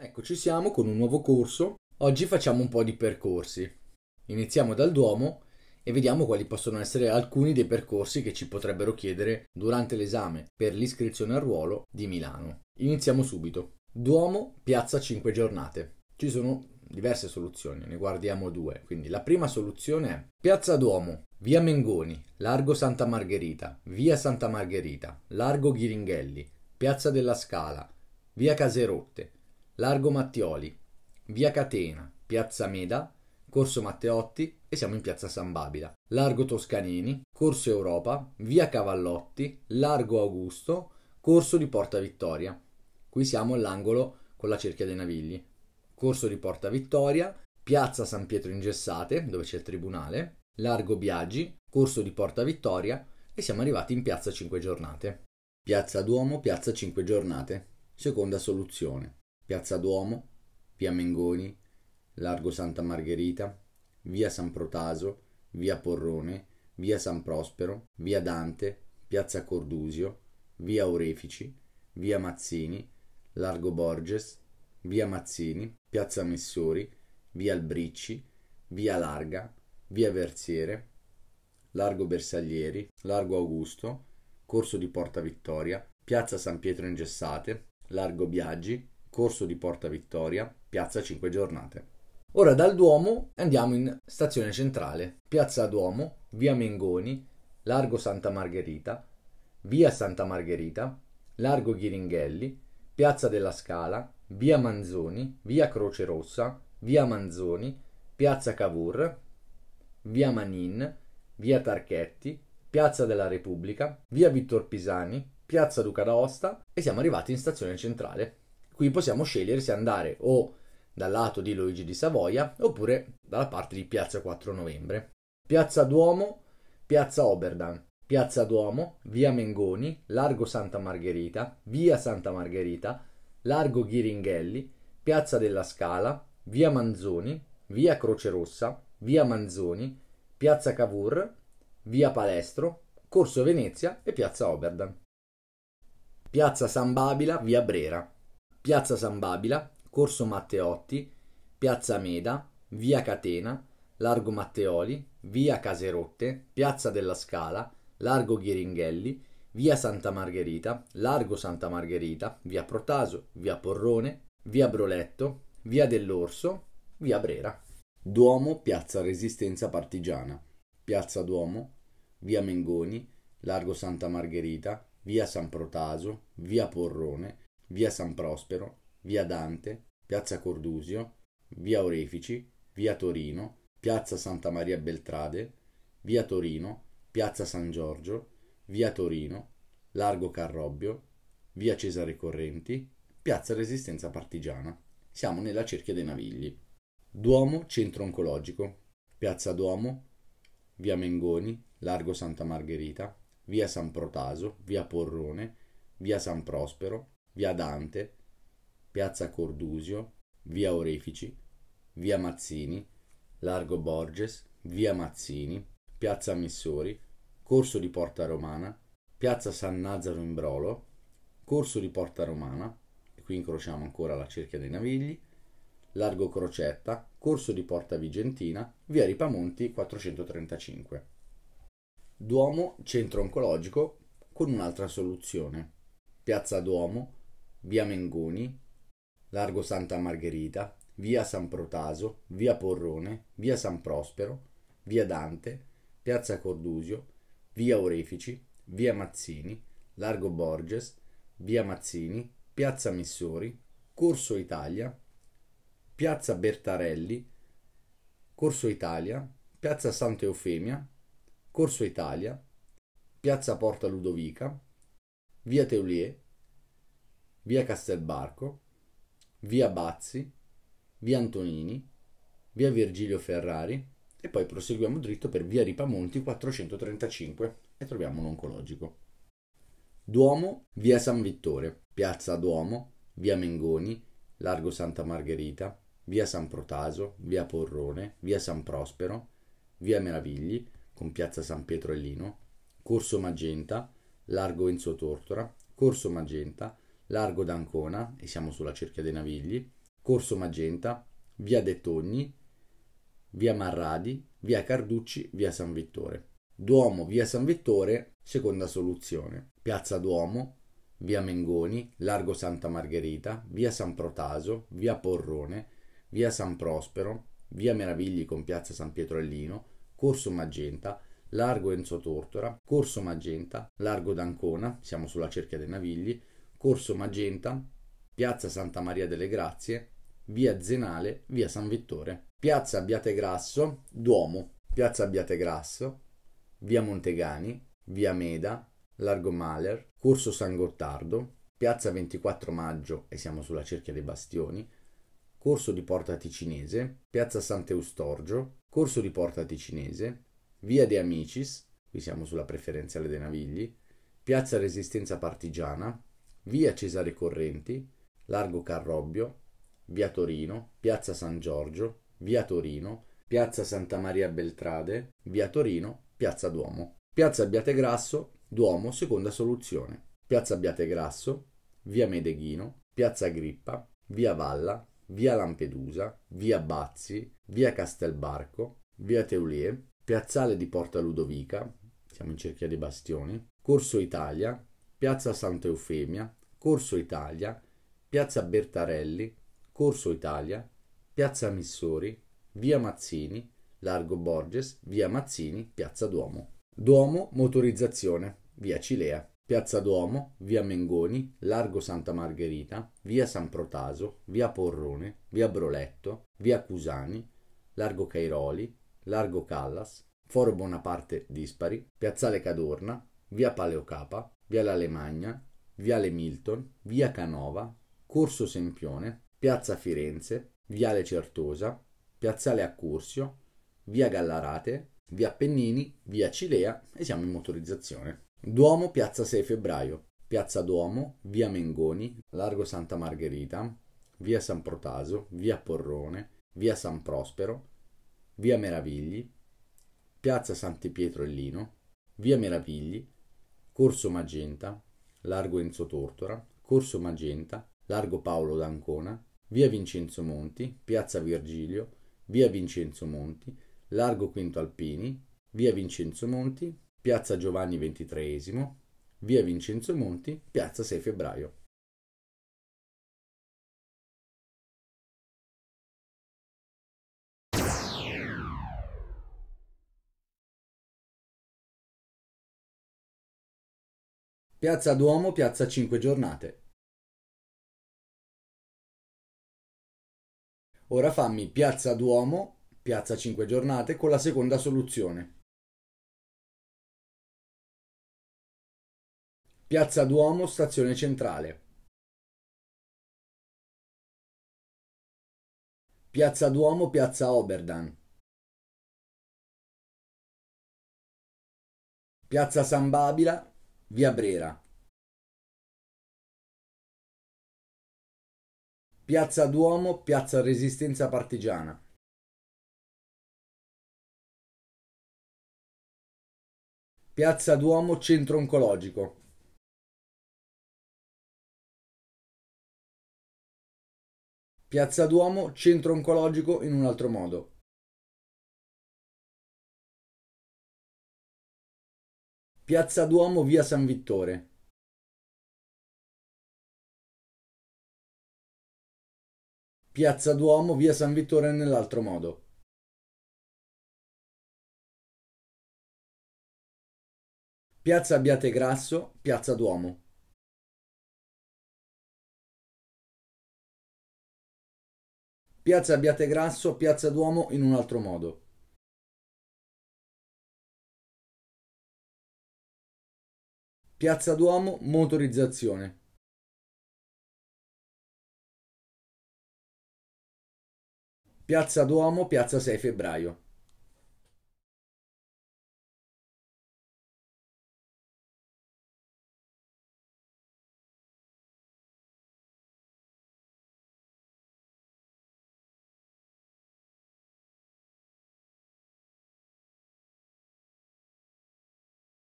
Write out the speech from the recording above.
Ecco, ci siamo con un nuovo corso. Oggi facciamo un po' di percorsi. Iniziamo dal Duomo e vediamo quali possono essere alcuni dei percorsi che ci potrebbero chiedere durante l'esame per l'iscrizione al ruolo di Milano. Iniziamo subito. Duomo, piazza 5 giornate. Ci sono diverse soluzioni, ne guardiamo due. Quindi la prima soluzione è Piazza Duomo, Via Mengoni, Largo Santa Margherita, Via Santa Margherita, Largo Ghiringhelli, Piazza della Scala, Via Caserotte, Largo Mattioli, Via Catena, Piazza Meda, Corso Matteotti e siamo in Piazza San Babila. Largo Toscanini, Corso Europa, Via Cavallotti, Largo Augusto, Corso di Porta Vittoria. Qui siamo all'angolo con la cerchia dei Navigli. Corso di Porta Vittoria, Piazza San Pietro Ingessate, dove c'è il tribunale, Largo Biaggi, Corso di Porta Vittoria e siamo arrivati in Piazza 5 Giornate. Piazza Duomo, Piazza 5 Giornate. Seconda soluzione. Piazza Duomo, Via Mengoni, Largo Santa Margherita, Via San Protaso, Via Porrone, Via San Prospero, Via Dante, Piazza Cordusio, Via Orefici, Via Mazzini, Largo Borges, Via Mazzini, Piazza Messori, Via Albricci, Via Larga, Via Versiere, Largo Bersaglieri, Largo Augusto, Corso di Porta Vittoria, Piazza San Pietro Ingessate, Largo Biaggi, Corso di Porta Vittoria, Piazza 5 Giornate. Ora dal Duomo andiamo in stazione centrale, Piazza Duomo, Via Mengoni, Largo Santa Margherita, Via Santa Margherita, Largo Ghiringhelli, Piazza della Scala, Via Manzoni, Via Croce Rossa, Via Manzoni, Piazza Cavour, Via Manin, Via Tarchetti, Piazza della Repubblica, Via Vittor Pisani, Piazza Duca d'Aosta e siamo arrivati in stazione centrale. Qui possiamo scegliere se andare o dal lato di Luigi di Savoia oppure dalla parte di Piazza 4 Novembre. Piazza Duomo, Piazza Oberdan, Piazza Duomo, Via Mengoni, Largo Santa Margherita, Via Santa Margherita, Largo Ghiringhelli, Piazza della Scala, Via Manzoni, Via Croce Rossa, Via Manzoni, Piazza Cavour, Via Palestro, Corso Venezia e Piazza Oberdan. Piazza San Babila, Via Brera. Piazza San Babila, Corso Matteotti, Piazza Meda, Via Catena, Largo Matteoli, Via Caserotte, Piazza della Scala, Largo Ghiringhelli, Via Santa Margherita, Largo Santa Margherita, Via Protaso, Via Porrone, Via Broletto, Via dell'Orso, Via Brera. Duomo, Piazza Resistenza Partigiana, Piazza Duomo, Via Mengoni, Largo Santa Margherita, Via San Protaso, Via Porrone, via San Prospero, via Dante, piazza Cordusio, via Orefici, via Torino, piazza Santa Maria Beltrade, via Torino, piazza San Giorgio, via Torino, largo Carrobbio, via Cesare Correnti, piazza Resistenza Partigiana. Siamo nella cerchia dei Navigli. Duomo Centro Oncologico, piazza Duomo, via Mengoni, largo Santa Margherita, via San Protaso, via Porrone, via San Prospero, via Dante, piazza Cordusio, via Orefici, via Mazzini, largo Borges, via Mazzini, piazza Missori, corso di Porta Romana, piazza San Nazaro in Brolo, corso di Porta Romana, e qui incrociamo ancora la cerchia dei Navigli, largo Crocetta, corso di Porta Vigentina, via Ripamonti 435. Duomo, centro oncologico, con un'altra soluzione. Piazza Duomo, via Mengoni, largo Santa Margherita, via San Protaso, via Porrone, via San Prospero, via Dante, piazza Cordusio, via Orefici, via Mazzini, largo Borges, via Mazzini, piazza Missori, corso Italia, piazza Bertarelli, corso Italia, piazza Santa Eufemia, corso Italia, piazza Porta Ludovica, via Teulier, via Castelbarco, via Bazzi, via Antonini, via Virgilio Ferrari e poi proseguiamo dritto per via Ripamonti 435 e troviamo un oncologico. Duomo, via San Vittore, piazza Duomo, via Mengoni, largo Santa Margherita, via San Protaso, via Porrone, via San Prospero, via Meravigli con piazza San Pietro e Lino, corso Magenta, largo Enzo Tortora, corso Magenta, Largo d'Ancona, e siamo sulla cerchia dei Navigli, Corso Magenta, Via Detogni, Via Marradi, Via Carducci, Via San Vittore. Duomo, Via San Vittore, seconda soluzione. Piazza Duomo, Via Mengoni, Largo Santa Margherita, Via San Protaso, Via Porrone, Via San Prospero, Via Meravigli con Piazza San Pietrellino, Corso Magenta, Largo Enzo Tortora, Corso Magenta, Largo d'Ancona, siamo sulla cerchia dei Navigli, Corso Magenta, Piazza Santa Maria delle Grazie, Via Zenale, Via San Vittore, Piazza Abbiategrasso, Duomo, Piazza Abbiategrasso, Via Montegani, Via Meda, Largo Mahler, Corso San Gottardo, Piazza 24 Maggio e siamo sulla cerchia dei bastioni, Corso di Porta Ticinese, Piazza Sant'Eustorgio, Corso di Porta Ticinese, Via De Amicis, qui siamo sulla preferenziale dei Navigli, Piazza Resistenza Partigiana, via Cesare Correnti, largo Carrobbio, via Torino, piazza San Giorgio, via Torino, piazza Santa Maria Beltrade, via Torino, piazza Duomo. Piazza Abbiategrasso, Duomo, seconda soluzione. Piazza Abbiategrasso, via Medeghino, piazza Agrippa, via Valla, via Lampedusa, via Bazzi, via Castelbarco, via Teulie, piazzale di Porta Ludovica, siamo in cerchia dei bastioni, Corso Italia, piazza Santa Eufemia, Corso Italia, Piazza Bertarelli, Corso Italia, Piazza Missori, Via Mazzini, Largo Borges, Via Mazzini, Piazza Duomo. Duomo Motorizzazione, Via Cilea, Piazza Duomo, Via Mengoni, Largo Santa Margherita, Via San Protaso, Via Porrone, Via Broletto, Via Cusani, Largo Cairoli, Largo Callas, Foro Bonaparte Dispari, Piazzale Cadorna, Via Paleocapa, Via L'Alemagna, Viale Milton, Via Canova, Corso Sempione, Piazza Firenze, Viale Certosa, Piazzale Accursio, Via Gallarate, Via Pennini, Via Cilea e siamo in motorizzazione. Duomo, Piazza 6 Febbraio, Piazza Duomo, Via Mengoni, Largo Santa Margherita, Via San Protaso, Via Porrone, Via San Prospero, Via Meravigli, Piazza Santi Pietro e Lino, Via Meravigli, Corso Magenta, largo Enzo Tortora, corso Magenta, largo Paolo d'Ancona, via Vincenzo Monti, piazza Virgilio, via Vincenzo Monti, largo Quinto Alpini, via Vincenzo Monti, piazza Giovanni XXIII, via Vincenzo Monti, piazza 6 febbraio. Piazza Duomo Piazza 5 Giornate. Ora fammi Piazza Duomo Piazza 5 Giornate con la seconda soluzione. Piazza Duomo Stazione Centrale. Piazza Duomo Piazza Oberdan. Piazza San Babila Via Brera. Piazza Duomo, Piazza Resistenza Partigiana. Piazza Duomo Centro Oncologico. Piazza Duomo Centro Oncologico in un altro modo. Piazza Duomo via San Vittore Piazza Duomo via San Vittore nell'altro modo Piazza Abbiate Grasso, Piazza Duomo. Piazza Abbiate Grasso, Piazza Duomo in un altro modo. Piazza Duomo Motorizzazione Piazza Duomo, Piazza 6 Febbraio